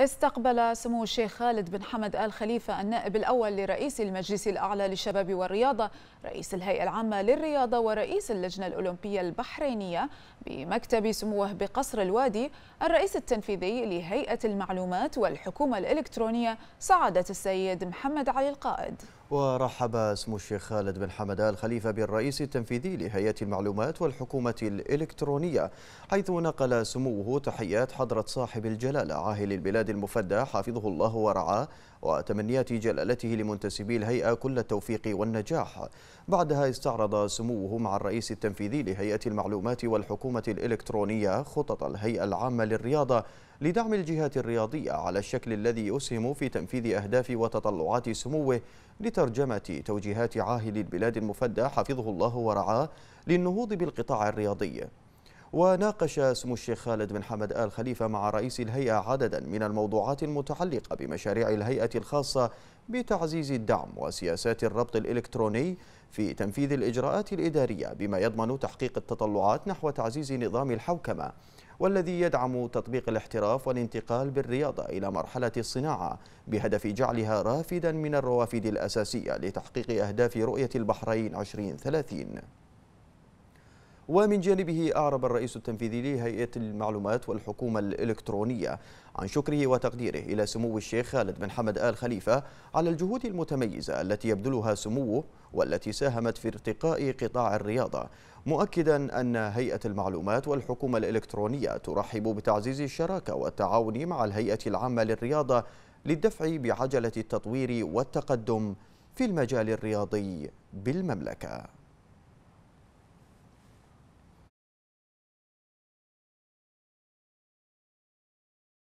استقبل سمو الشيخ خالد بن حمد آل خليفة النائب الأول لرئيس المجلس الأعلى للشباب والرياضة رئيس الهيئة العامة للرياضة ورئيس اللجنة الأولمبية البحرينية بمكتب سموه بقصر الوادي الرئيس التنفيذي لهيئة المعلومات والحكومة الإلكترونية سعادة السيد محمد علي القائد ورحب اسم الشيخ خالد بن حمد الخليفة خليفة بالرئيس التنفيذي لهيئة المعلومات والحكومة الإلكترونية حيث نقل سموه تحيات حضرة صاحب الجلالة عاهل البلاد المفدى حفظه الله ورعاه وتمنيات جلالته لمنتسبي الهيئة كل التوفيق والنجاح بعدها استعرض سموه مع الرئيس التنفيذي لهيئة المعلومات والحكومة الإلكترونية خطط الهيئة العامة للرياضة لدعم الجهات الرياضية على الشكل الذي يسهم في تنفيذ أهداف وتطلعات سموه لت ترجمة توجيهات عاهل البلاد المفدى حفظه الله ورعاه للنهوض بالقطاع الرياضي وناقش سمو الشيخ خالد بن حمد آل خليفة مع رئيس الهيئة عددا من الموضوعات المتعلقة بمشاريع الهيئة الخاصة بتعزيز الدعم وسياسات الربط الإلكتروني في تنفيذ الإجراءات الإدارية بما يضمن تحقيق التطلعات نحو تعزيز نظام الحوكمة والذي يدعم تطبيق الاحتراف والانتقال بالرياضة إلى مرحلة الصناعة بهدف جعلها رافدا من الروافد الأساسية لتحقيق أهداف رؤية البحرين 2030 ومن جانبه أعرب الرئيس التنفيذي لهيئة المعلومات والحكومة الإلكترونية عن شكره وتقديره إلى سمو الشيخ خالد بن حمد آل خليفة على الجهود المتميزة التي يبذلها سموه والتي ساهمت في ارتقاء قطاع الرياضة مؤكدا أن هيئة المعلومات والحكومة الإلكترونية ترحب بتعزيز الشراكة والتعاون مع الهيئة العامة للرياضة للدفع بعجلة التطوير والتقدم في المجال الرياضي بالمملكة